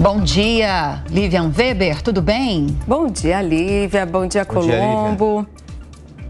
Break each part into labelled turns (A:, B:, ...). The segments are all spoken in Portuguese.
A: Bom dia, Livian Weber, tudo bem? Bom dia, Lívia. Bom dia, Colombo. Bom dia,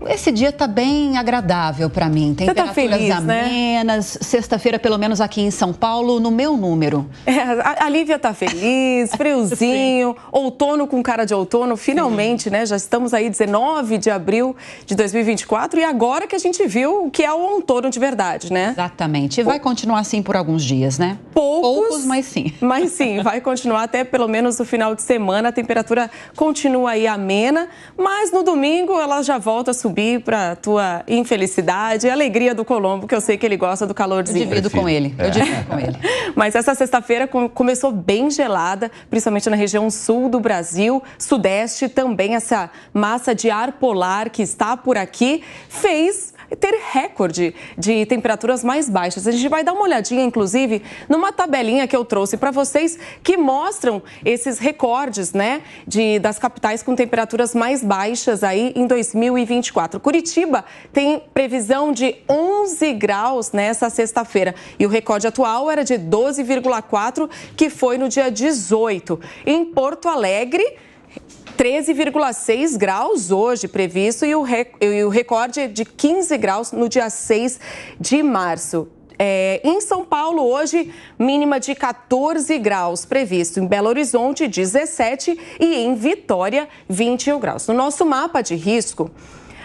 A: esse dia tá bem agradável para mim. Tem tá temperaturas tá feliz, né? amenas. Né? Sexta-feira, pelo menos aqui em São Paulo, no meu número. É, a Lívia tá feliz, friozinho, outono com cara de outono, finalmente, Sim. né? Já estamos aí 19 de abril de 2024 e agora que a gente viu o que é o outono de verdade, né? Exatamente. E vai continuar assim por alguns dias, né? Poucos, Poucos mas sim. Mas sim, vai continuar até pelo menos o final de semana. A temperatura continua aí amena, mas no domingo ela já volta a subir subir para tua infelicidade e alegria do Colombo, que eu sei que ele gosta do calorzinho. Eu é. divido com ele, eu divido com ele. Mas essa sexta-feira começou bem gelada, principalmente na região sul do Brasil, sudeste também, essa massa de ar polar que está por aqui, fez ter recorde de temperaturas mais baixas. A gente vai dar uma olhadinha, inclusive, numa tabelinha que eu trouxe para vocês que mostram esses recordes, né, de, das capitais com temperaturas mais baixas aí em 2024. Curitiba tem previsão de 11 graus nessa sexta-feira e o recorde atual era de 12,4, que foi no dia 18. Em Porto Alegre, 13,6 graus hoje previsto e o, rec... e o recorde é de 15 graus no dia 6 de março. É, em São Paulo, hoje, mínima de 14 graus previsto. Em Belo Horizonte, 17 e em Vitória, 21 graus. No nosso mapa de risco,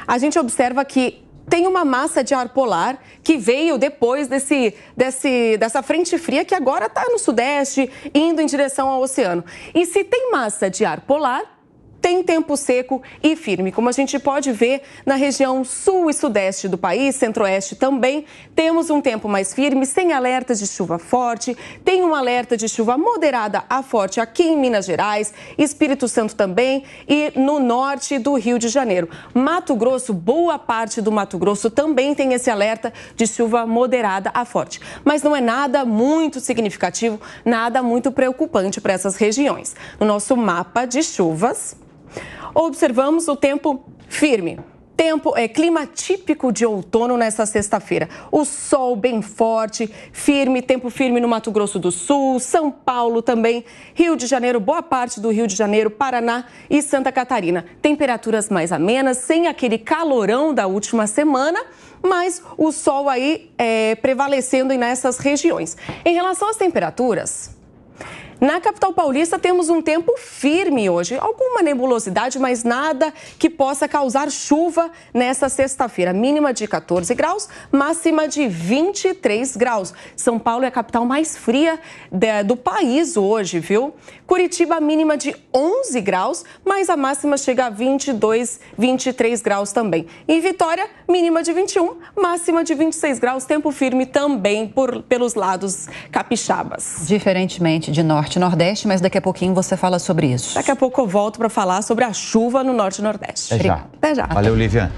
A: a gente observa que tem uma massa de ar polar que veio depois desse, desse, dessa frente fria que agora está no sudeste, indo em direção ao oceano. E se tem massa de ar polar, tem tempo seco e firme. Como a gente pode ver, na região sul e sudeste do país, centro-oeste também, temos um tempo mais firme, sem alertas de chuva forte, tem um alerta de chuva moderada a forte aqui em Minas Gerais, Espírito Santo também e no norte do Rio de Janeiro. Mato Grosso, boa parte do Mato Grosso também tem esse alerta de chuva moderada a forte. Mas não é nada muito significativo, nada muito preocupante para essas regiões. No nosso mapa de chuvas, observamos o tempo firme. Tempo é clima típico de outono nesta sexta-feira. O sol bem forte, firme, tempo firme no Mato Grosso do Sul, São Paulo também, Rio de Janeiro, boa parte do Rio de Janeiro, Paraná e Santa Catarina. Temperaturas mais amenas, sem aquele calorão da última semana, mas o sol aí é, prevalecendo nessas regiões. Em relação às temperaturas, na capital paulista temos um tempo firme hoje, alguma nebulosidade, mas nada que possa causar chuva nessa sexta-feira. Mínima de 14 graus, máxima de 23 graus. São Paulo é a capital mais fria do país hoje, viu? Curitiba, mínima de 11 graus, mas a máxima chega a 22, 23 graus também. Em Vitória, mínima de 21, máxima de 26 graus, tempo firme também por, pelos lados capixabas. Diferentemente de norte norte e nordeste, mas daqui a pouquinho você fala sobre isso. Daqui a pouco eu volto para falar sobre a chuva no norte e nordeste. Até já. Até já. Valeu, Lívia.